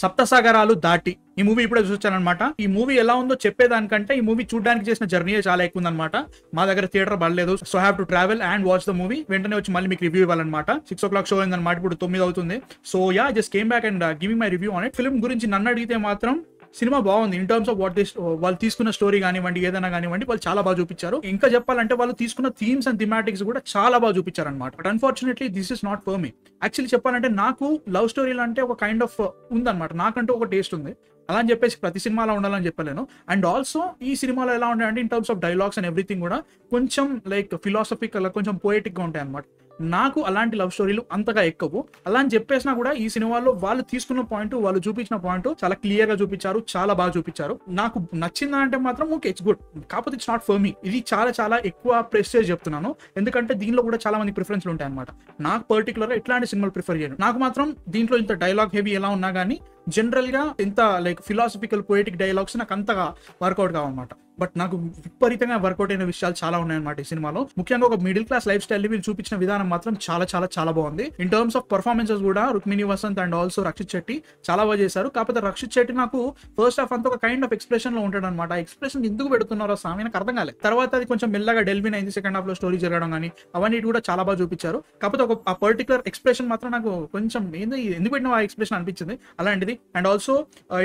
సప్తసాగరాలు దాటి ఈ మూవీ ఇప్పుడే చూసానమాట ఈ మూవీ ఎలా ఉందో చెప్పేదానికంటే ఈ మూవీ చూడడానికి చేసిన జర్నీ చాలా ఎక్కువ ఉందన్నమాట మా దగ్గర థియేటర్ పడలేదు so have to travel and watch the movie వెంటనే వచ్చి మళ్ళీ మీకు రివ్యూ ఇవ్వాలన్నమాట సిక్స్ ఓ క్లాక్ షో అయిందన్నమాట ఇప్పుడు తొమ్మిది అవుతుంది so yeah just came back and giving my review on it film గురించి నన్ను అడిగితే మాత్రం సినిమా బాగుంది in terms of what this వాళ్ళు తీసుకున్న స్టోరీ కానివ్వండి ఏదైనా కానివ్వండి వాళ్ళు చాలా బాగా చూపించారు ఇంకా చెప్పాలంటే వాళ్ళు తీసుకున్న థీమ్స్ అండ్ థిమాటిక్స్ కూడా చాలా బాగా చూపించారు అనమాట but unfortunately this is not for me actually చెప్పాలంటే నాకు లవ్ స్టోరీలు అంటే ఒక కైండ్ ఆఫ్ uh, ఉందన్నమాట నాకంటూ ఒక టేస్ట్ ఉంది అలా అని చెప్పేసి ప్రతి సినిమాలో ఉండాలని చెప్పలేను అండ్ ఆల్సో ఈ సినిమాలో ఎలా ఉండాలంటే in terms of dialogues and everything కూడా కొంచెం లైక్ ఫిలాసఫికల్ కొంచెం పోయేటిక్గా ఉంటాయి అనమాట నాకు అలాంటి లవ్ స్టోరీలు అంతగా ఎక్కువ అలా అని చెప్పేసినా కూడా ఈ సినిమాలో వాళ్ళు తీసుకున్న పాయింట్ వాళ్ళు చూపించిన పాయింట్ చాలా క్లియర్ గా చూపించారు చాలా బాగా చూపించారు నాకు నచ్చిందా అంటే మాత్రం ఓకే ఇట్స్ గుడ్ కాకపోతే ఇట్స్ నాట్ ఫర్ మీ ఇది చాలా చాలా ఎక్కువ ప్రెస్టేజ్ చెప్తున్నాను ఎందుకంటే దీనిలో కూడా చాలా మంది ప్రిఫరెన్స్లు ఉంటాయి అనమాట నాకు పర్టికులర్ ఇట్లాంటి సినిమాలు ప్రిఫర్ చేయను నాకు మాత్రం దీంట్లో ఇంత డైలాగ్ హెవీ ఎలా ఉన్నా కానీ జనరల్ గా ఇంత లైక్ ఫిలాసఫికల్ పొయిటిక్ డైలాగ్స్ నాకు అంతగా వర్కౌట్ కావన్నమాట బట్ నాకు విపరీతంగా వర్కౌట్ అయిన విషయాలు చాలా ఉన్నాయన్నమాట ఈ సినిమాలో ముఖ్యంగా ఒక మిడిల్ క్లాస్ లైఫ్ స్టైల్ వీళ్ళు చూపించిన విధానం మాత్రం చాలా చాలా చాలా బాగుంది ఇన్ టర్మ్స్ ఆఫ్ పర్ఫార్మెన్సెస్ కూడా రుక్మిని వసంత్ అండ్ ఆల్సో రక్షిత్ శెట్టి చాలా బాగా చేశారు కాకపోతే రక్షిత్ శెట్టి నాకు ఫస్ట్ హాఫ్ అంతా ఒక కైండ్ ఆఫ్ ఎక్స్ప్రెషన్ లో ఉంటాడు అనమాట ఎక్స్ప్రెషన్ ఎందుకు పెడుతున్నారో సామి నాకు అర్థం కాలేదు తర్వాత అది కొంచెం మెల్లగా డెల్విన్ అయింది సెకండ్ హాఫ్ లో స్టోరీ జరగడం కానీ అవన్నీ కూడా చాలా బాగా చూపించారు కాకపోతే ఒక ఆ పర్టికులర్ ఎక్స్ప్రెషన్ మాత్రం నాకు కొంచెం ఏంది ఎందుకు పెట్టిన ఆ ఎక్స్ప్రెషన్ అనిపించింది అలాంటిది and also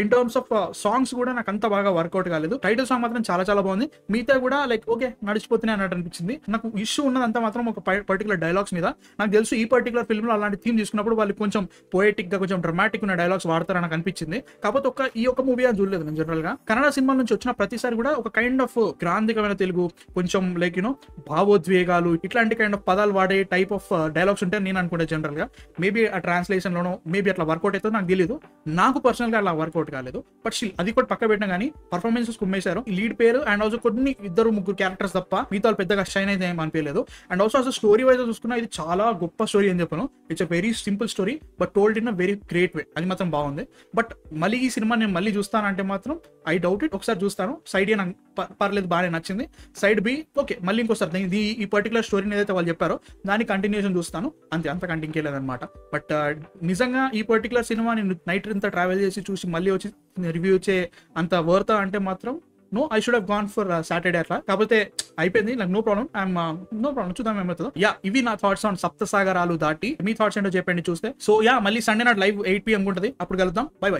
in terms of songs కూడా నాకు అంత బాగా వర్కౌట్ కాలేదు టైటిల్ సాంగ్ మాత్రం చాలా చాలా చాలా బాగుంది మిగతా కూడా లైక్ ఓకే నడిచిపోతున్నాయి అన్నట్టు అనిపించింది నాకు ఇష్యూ ఉన్నదంతా మాత్రం ఒక పర్టికులర్ డైలాగ్స్ మీద నాకు తెలుసు ఈ పర్టికులర్ ఫిల్మ్ లో అలాంటి థీమ్ తీసుకున్నప్పుడు వాళ్ళు కొంచెం పోయేటిక్ గా కొంచెం డ్రమాటిక్ ఉన్న డైలాగ్స్ వాడతారని నాకు అనిపించింది కాకపోతే ఒక ఈ ఒక మూవీ అని చూడలేదు నేను జనరల్ గా కన్నడ సినిమా నుంచి వచ్చిన ప్రతిసారి కూడా ఒక కైండ్ ఆఫ్ గ్రాంధికమైన తెలుగు కొంచెం లైక్ యూనో భావోద్వేగాలు ఇట్లాంటి కైండ్ ఆఫ్ పదాలు వాడే టైప్ ఆఫ్ డైలాగ్స్ ఉంటే నేను అనుకుంటే జనరల్ గా మేబీ ఆ ట్రాన్స్లేషన్ లోనో మేబీ అట్లా వర్కౌట్ అవుతుంది నాకు తెలియదు నాకు పర్సనల్ గా అలా వర్కౌట్ కాలేదు బట్ స్టిల్ అది కూడా పక్క పెట్టినా కానీ పర్ఫార్మెన్సెస్ కుమ్మేశారు లీడ్ పేరు ప్లేయర్ అండ్ ఆల్సో కొన్ని ఇద్దరు ముగ్గురు క్యారెక్టర్స్ తప్ప మిగతా పెద్దగా షైన్ అయితే ఏం అనిపించలేదు అండ్ ఆల్సో అసలు స్టోరీ వైజ్ చూసుకున్నా ఇది చాలా గొప్ప స్టోరీ అని చెప్పను it's a very simple story but told in a very great way అది మాత్రం బాగుంది బట్ మళ్ళీ ఈ సినిమా నేను మళ్ళీ చూస్తానంటే మాత్రం ఐ డౌట్ ఇట్ ఒకసారి చూస్తాను సైడ్ ఏ నాకు పర్లేదు బాగానే నచ్చింది సైడ్ బి ఓకే మళ్ళీ ఇంకోసారి ఇది ఈ పర్టికులర్ స్టోరీని ఏదైతే వాళ్ళు చెప్పారో దాని కంటిన్యూషన్ చూస్తాను అంతే అంతకంటే ఇంకేలేదనమాట బట్ నిజంగా ఈ పర్టికులర్ సినిమా నేను నైట్ ఇంత ట్రావెల్ చేసి చూసి మళ్ళీ వచ్చి రివ్యూ చే అంత వర్త అంటే మాత్రం no I should have gone for Saturday అట్లా కాకపోతే అయిపోయింది నాకు no problem I'm no problem చూద్దాం ఏమవుతుంది యా ఇవి నా థాట్స్ ఆన్ సప్త సాగరాలు దాటి మీ థాట్స్ ఏంటో చెప్పండి చూస్తే సో యా మళ్ళీ Sunday not live eight PM ఉంటుంది అప్పుడు కలుద్దాం బై బై